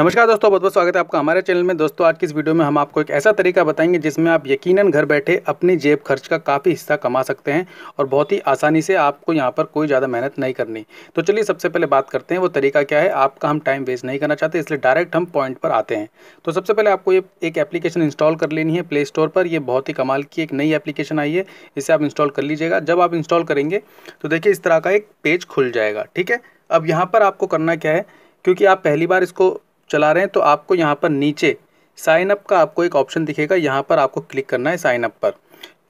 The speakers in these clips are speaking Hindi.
नमस्कार दोस्तों बहुत बहुत स्वागत है आपका हमारे चैनल में दोस्तों आज की इस वीडियो में हम आपको एक ऐसा तरीका बताएंगे जिसमें आप यकीनन घर बैठे अपनी जेब खर्च का काफ़ी हिस्सा कमा सकते हैं और बहुत ही आसानी से आपको यहाँ पर कोई ज़्यादा मेहनत नहीं करनी तो चलिए सबसे पहले बात करते हैं वो तरीका क्या है आपका हम टाइम वेस्ट नहीं करना चाहते इसलिए डायरेक्ट हम पॉइंट पर आते हैं तो सबसे पहले आपको ये एक एप्लीकेशन इंस्टॉल कर लेनी है प्ले स्टोर पर यह बहुत ही कमाल की एक नई एप्लीकेशन आई है इसे आप इंस्टॉल कर लीजिएगा जब आप इंस्टॉल करेंगे तो देखिए इस तरह का एक पेज खुल जाएगा ठीक है अब यहाँ पर आपको करना क्या है क्योंकि आप पहली बार इसको चला रहे हैं तो आपको यहाँ पर नीचे साइन अप का आपको एक ऑप्शन दिखेगा यहाँ पर आपको क्लिक करना है साइन अप पर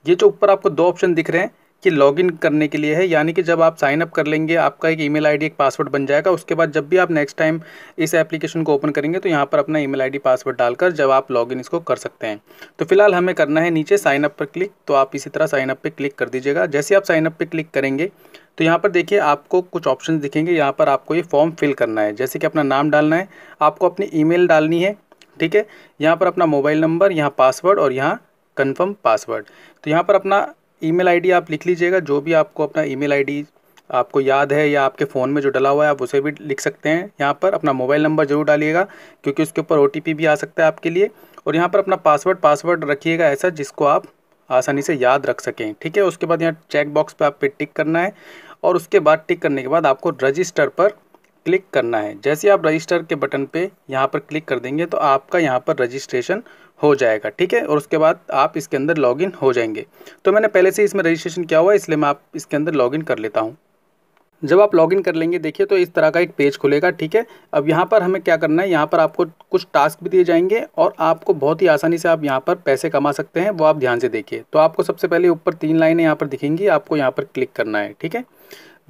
ये जो ऊपर आपको दो ऑप्शन दिख रहे हैं कि लॉगिन करने के लिए है यानी कि जब आप साइन अप कर लेंगे आपका एक ईमेल आईडी एक पासवर्ड बन जाएगा उसके बाद जब भी आप नेक्स्ट टाइम इस एप्लीकेशन को ओपन करेंगे तो यहाँ पर अपना ईमेल आईडी पासवर्ड डालकर जब आप लॉगिन इसको कर सकते हैं तो फिलहाल हमें करना है नीचे साइनअप पर क्लिक तो आप इसी तरह साइनअप पर क्लिक कर दीजिएगा जैसे आप साइनअप पर क्लिक करेंगे तो यहाँ पर देखिए आपको कुछ ऑप्शन दिखेंगे यहाँ पर आपको ये फॉर्म फिल करना है जैसे कि अपना नाम डालना है आपको अपनी ई डालनी है ठीक है यहाँ पर अपना मोबाइल नंबर यहाँ पासवर्ड और यहाँ कन्फर्म पासवर्ड तो यहाँ पर अपना ईमेल आईडी आप लिख लीजिएगा जो भी आपको अपना ईमेल आईडी आपको याद है या आपके फ़ोन में जो डला हुआ है आप उसे भी लिख सकते हैं यहाँ पर अपना मोबाइल नंबर जरूर डालिएगा क्योंकि उसके ऊपर ओ भी आ सकता है आपके लिए और यहाँ पर अपना पासवर्ड पासवर्ड रखिएगा ऐसा जिसको आप आसानी से याद रख सकें ठीक है उसके बाद यहाँ चेक बॉक्स पर आप पे टिक करना है और उसके बाद टिक करने के बाद आपको रजिस्टर पर क्लिक करना है जैसे आप रजिस्टर के बटन पे यहाँ पर क्लिक कर देंगे तो आपका यहाँ पर रजिस्ट्रेशन हो जाएगा ठीक है और उसके बाद आप इसके अंदर लॉगिन हो जाएंगे तो मैंने पहले से इसमें रजिस्ट्रेशन किया हुआ है इसलिए मैं आप इसके अंदर लॉगिन कर लेता हूँ जब आप लॉगिन कर लेंगे देखिए तो इस तरह का एक पेज खुलेगा ठीक है अब यहाँ पर हमें क्या करना है यहाँ पर आपको कुछ टास्क भी दिए जाएंगे और आपको बहुत ही आसानी से आप यहाँ पर पैसे कमा सकते हैं वो आप ध्यान से देखिए तो आपको सबसे पहले ऊपर तीन लाइनें यहाँ पर दिखेंगी आपको यहाँ पर क्लिक करना है ठीक है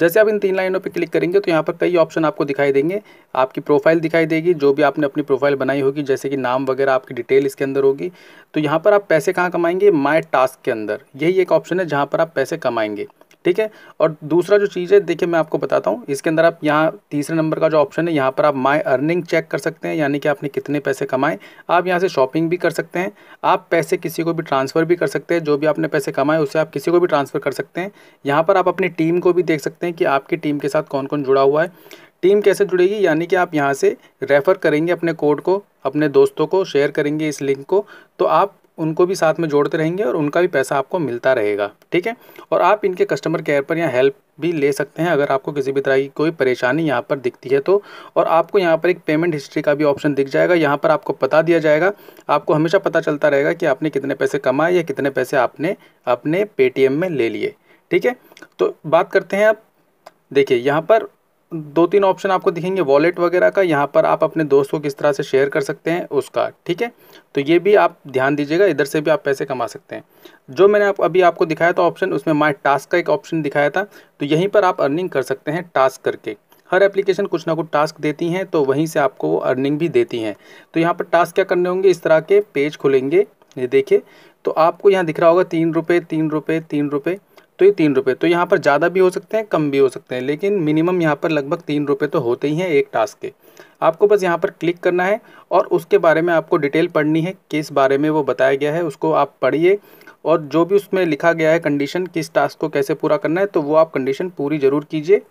जैसे आप इन तीन लाइनों पर क्लिक करेंगे तो यहाँ पर कई ऑप्शन आपको दिखाई देंगे आपकी प्रोफाइल दिखाई देगी जो भी आपने अपनी प्रोफाइल बनाई होगी जैसे कि नाम वगैरह आपकी डिटेल इसके अंदर होगी तो यहाँ पर आप पैसे कहाँ कमाएंगे माई टास्क के अंदर यही एक ऑप्शन है जहाँ पर आप पैसे कमाएंगे ठीक है और दूसरा जो चीज़ है देखिए मैं आपको बताता हूँ इसके अंदर आप यहाँ तीसरे नंबर का जो ऑप्शन है यहाँ पर आप माई अर्निंग चेक कर सकते हैं यानी कि आपने कितने पैसे कमाए आप यहाँ से शॉपिंग भी कर सकते हैं आप पैसे किसी को भी ट्रांसफ़र भी कर सकते हैं जो भी आपने पैसे कमाए उसे आप किसी को भी ट्रांसफ़र कर सकते हैं यहाँ पर आप अपनी टीम को भी देख सकते हैं कि आपकी टीम के साथ कौन कौन जुड़ा हुआ है टीम कैसे जुड़ेगी यानी कि आप यहाँ से रेफ़र करेंगे अपने कोड को अपने दोस्तों को शेयर करेंगे इस लिंक को तो आप उनको भी साथ में जोड़ते रहेंगे और उनका भी पैसा आपको मिलता रहेगा ठीक है और आप इनके कस्टमर केयर पर यहाँ हेल्प भी ले सकते हैं अगर आपको किसी भी तरह की कोई परेशानी यहाँ पर दिखती है तो और आपको यहाँ पर एक पेमेंट हिस्ट्री का भी ऑप्शन दिख जाएगा यहाँ पर आपको पता दिया जाएगा आपको हमेशा पता चलता रहेगा कि आपने कितने पैसे कमाए या कितने पैसे आपने अपने पेटीएम में ले लिए ठीक है तो बात करते हैं आप देखिए यहाँ पर दो तीन ऑप्शन आपको दिखेंगे वॉलेट वगैरह का यहाँ पर आप अपने दोस्त को किस तरह से शेयर कर सकते हैं उसका ठीक है तो ये भी आप ध्यान दीजिएगा इधर से भी आप पैसे कमा सकते हैं जो मैंने आप अभी आपको दिखाया था ऑप्शन उसमें माई टास्क का एक ऑप्शन दिखाया था तो यहीं पर आप अर्निंग कर सकते हैं टास्क करके हर एप्लीकेशन कुछ ना कुछ टास्क देती हैं तो वहीं से आपको वो अर्निंग भी देती हैं तो यहाँ पर टास्क क्या करने होंगे इस तरह के पेज खुलेंगे ये देखिए तो आपको यहाँ दिख रहा होगा तीन रुपये तीन रुपये तीन रुपये तो ये तीन रुपये तो यहाँ पर ज़्यादा भी हो सकते हैं कम भी हो सकते हैं लेकिन मिनिमम यहाँ पर लगभग तीन रुपये तो होते ही हैं एक टास्क के आपको बस यहाँ पर क्लिक करना है और उसके बारे में आपको डिटेल पढ़नी है किस बारे में वो बताया गया है उसको आप पढ़िए और जो भी उसमें लिखा गया है कंडीशन किस टास्क को कैसे पूरा करना है तो वो आप कंडीशन पूरी ज़रूर कीजिए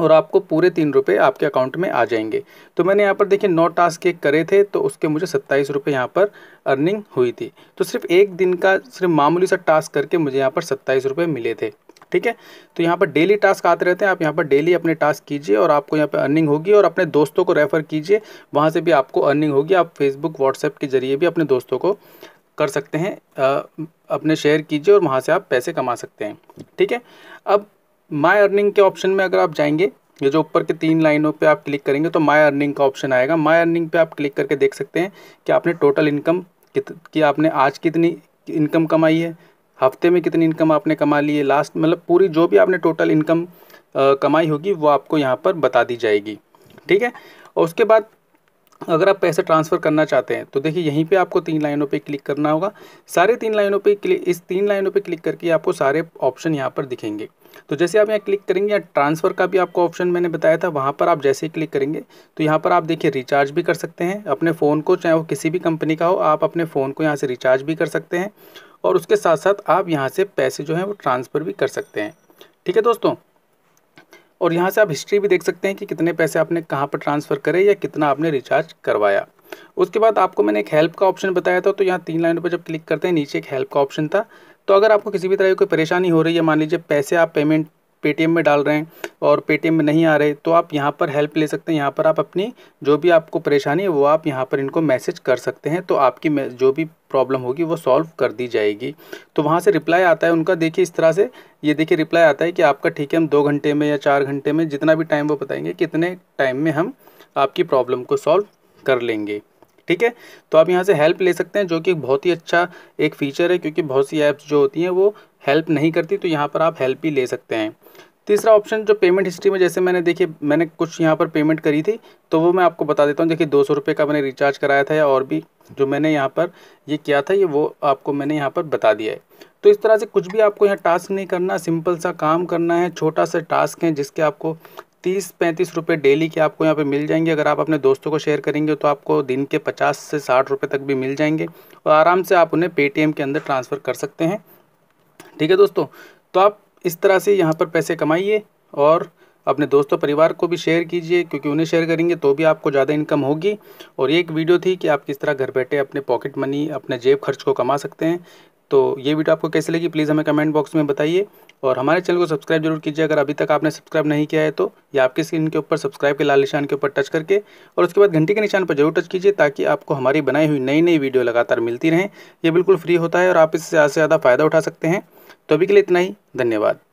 और आपको पूरे तीन रुपये आपके अकाउंट में आ जाएंगे तो मैंने यहाँ पर देखिए नौ टास्क एक करे थे तो उसके मुझे सत्ताईस रुपये यहाँ पर अर्निंग हुई थी तो सिर्फ एक दिन का सिर्फ मामूली सा टास्क करके मुझे यहाँ पर सत्ताईस रुपये मिले थे ठीक है तो यहाँ पर डेली टास्क आते रहते हैं आप यहाँ पर डेली अपने टास्क कीजिए और आपको यहाँ पर अर्निंग होगी और अपने दोस्तों को रेफ़र कीजिए वहाँ से भी आपको अर्निंग होगी आप फेसबुक व्हाट्सएप के ज़रिए भी अपने दोस्तों को कर सकते हैं अपने शेयर कीजिए और वहाँ से आप पैसे कमा सकते हैं ठीक है अब माय अर्निंग के ऑप्शन में अगर आप जाएंगे ये जो ऊपर के तीन लाइनों पे आप क्लिक करेंगे तो माय अर्निंग का ऑप्शन आएगा माय अर्निंग पे आप क्लिक करके देख सकते हैं कि आपने टोटल इनकम कित कि आपने आज कितनी इनकम कमाई है हफ्ते में कितनी इनकम आपने कमा ली है लास्ट मतलब पूरी जो भी आपने टोटल इनकम कमाई होगी वो आपको यहाँ पर बता दी जाएगी ठीक है और उसके बाद अगर आप पैसे ट्रांसफ़र करना चाहते हैं तो देखिए यहीं पे आपको तीन लाइनों पे क्लिक करना होगा सारे तीन लाइनों पे क्लिक इस तीन लाइनों पे क्लिक करके आपको सारे ऑप्शन यहाँ पर दिखेंगे तो जैसे आप यहाँ क्लिक करेंगे या ट्रांसफ़र का भी आपको ऑप्शन मैंने बताया था वहाँ पर आप जैसे ही क्लिक करेंगे तो यहाँ पर आप देखिए रिचार्ज भी कर सकते हैं अपने फ़ोन को चाहे वो किसी भी कंपनी का हो आप अपने फ़ोन को यहाँ से रिचार्ज भी कर सकते हैं और उसके साथ साथ आप यहाँ से पैसे जो हैं वो ट्रांसफ़र भी कर सकते हैं ठीक है दोस्तों और यहाँ से आप हिस्ट्री भी देख सकते हैं कि कितने पैसे आपने कहाँ पर ट्रांसफ़र करे या कितना आपने रिचार्ज करवाया उसके बाद आपको मैंने एक हेल्प का ऑप्शन बताया था तो यहाँ तीन लाइन पर जब क्लिक करते हैं नीचे एक हेल्प का ऑप्शन था तो अगर आपको किसी भी तरह की कोई परेशानी हो रही है मान लीजिए पैसे आप पेमेंट पेटीएम में डाल रहे हैं और पेटीएम में नहीं आ रहे तो आप यहाँ पर हेल्प ले सकते हैं यहाँ पर आप अपनी जो भी आपको परेशानी है वो आप यहाँ पर इनको मैसेज कर सकते हैं तो आपकी जो भी प्रॉब्लम होगी वो सॉल्व कर दी जाएगी तो वहाँ से रिप्लाई आता है उनका देखिए इस तरह से ये देखिए रिप्लाई आता है कि आपका ठीक है हम दो घंटे में या चार घंटे में जितना भी टाइम वो बताएंगे कितने टाइम में हम आपकी प्रॉब्लम को सॉल्व कर लेंगे ठीक है तो आप यहाँ से हेल्प ले सकते हैं जो कि बहुत ही अच्छा एक फ़ीचर है क्योंकि बहुत सी ऐप्स जो होती हैं वो हेल्प नहीं करती तो यहाँ पर आप हेल्प ही ले सकते हैं तीसरा ऑप्शन जो पेमेंट हिस्ट्री में जैसे मैंने देखिए मैंने कुछ यहाँ पर पेमेंट करी थी तो वो मैं आपको बता देता हूँ देखिए दो सौ रुपये का मैंने रिचार्ज कराया था या और भी जो मैंने यहाँ पर ये किया था ये वो आपको मैंने यहाँ पर बता दिया है तो इस तरह से कुछ भी आपको यहाँ टास्क नहीं करना सिंपल सा काम करना है छोटा सा टास्क है जिसके आपको तीस पैंतीस रुपये डेली के आपको यहाँ पे मिल जाएंगे अगर आप अपने दोस्तों को शेयर करेंगे तो आपको दिन के पचास से साठ रुपये तक भी मिल जाएंगे और आराम से आप उन्हें पेटीएम के अंदर ट्रांसफ़र कर सकते हैं ठीक है दोस्तों तो आप इस तरह से यहाँ पर पैसे कमाइए और अपने दोस्तों परिवार को भी शेयर कीजिए क्योंकि उन्हें शेयर करेंगे तो भी आपको ज़्यादा इनकम होगी और ये एक वीडियो थी कि आप किस तरह घर बैठे अपने पॉकेट मनी अपने जेब खर्च को कमा सकते हैं तो ये वीडियो आपको कैसे लगी प्लीज़ हमें कमेंट बॉक्स में बताइए और हमारे चैनल को सब्सक्राइब जरूर कीजिए अगर अभी तक आपने सब्सक्राइब नहीं किया है तो या आपके स्क्रीन के ऊपर सब्सक्राइब के लाल निशान के ऊपर टच करके और उसके बाद घंटी के निशान पर जरूर टच कीजिए ताकि आपको हमारी बनाई हुई नई नई वीडियो लगातार मिलती रहें ये बिल्कुल फ्री होता है और आप इससे ज़्यादा से ज़्यादा फ़ायदा उठा सकते हैं तो अभी के लिए इतना ही धन्यवाद